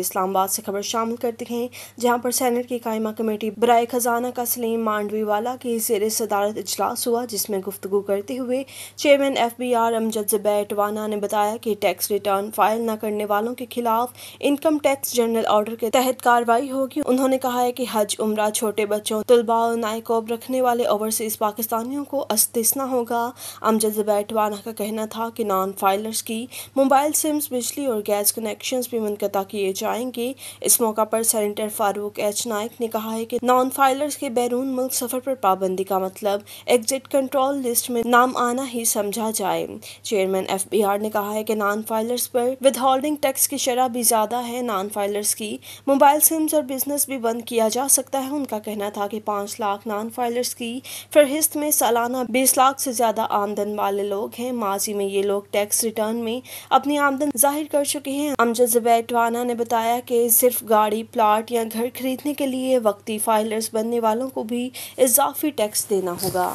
इस्लामाबाद से खबर शामिल करते हैं जहां पर सैनेट की कायमा कमेटी बरए खजाना का सलीम मांडवी वाला के जेर सदारत अजलास हुआ जिसमें गुफ्तु करते हुए chairman F B R Amjad जबैटवाना ने बताया कि टैक्स रिटर्न फाइल न करने वालों के खिलाफ इनकम टैक्स जनरल ऑर्डर के तहत कार्रवाई होगी उन्होंने कहा है कि हज उम्र छोटे बच्चों तलबा और नायकोब रखने वाले ओवरसीज पाकिस्तानियों को अस्तना होगा अमजद जबैटवाना का कहना था कि नॉन फाइलर्स की मोबाइल सिम्स बिजली और गैस कनेक्शन भी मुनकता किए जाएंगे इस मौका पर सेनेटर फारूक एच नाइक ने कहा है कि नॉन फाइलर्स के बैरून मुल्क सफर पर पाबंदी का मतलब एग्जिट कंट्रोल लिस्ट में नाम आना ही समझा जाए चेयरमैन एफ बी आर ने कहा है कि नॉन फाइलर्स पर विद होल्डिंग टैक्स की शरह भी ज्यादा है नॉन फाइलर्स की मोबाइल सिम्स और बिजनेस भी बंद किया जा सकता है उनका कहना था कि पाँच लाख नॉन फाइलर्स की फहरिस्त में सालाना बीस लाख से ज्यादा आमदन वाले लोग हैं माजी में ये लोग टैक्स रिटर्न में अपनी आमदन जाहिर कर चुके हैं अमजद जबैटवाना ने बताया बताया कि सिर्फ गाड़ी प्लाट या घर खरीदने के लिए वक्ती फाइलर्स बनने वालों को भी इजाफी टैक्स देना होगा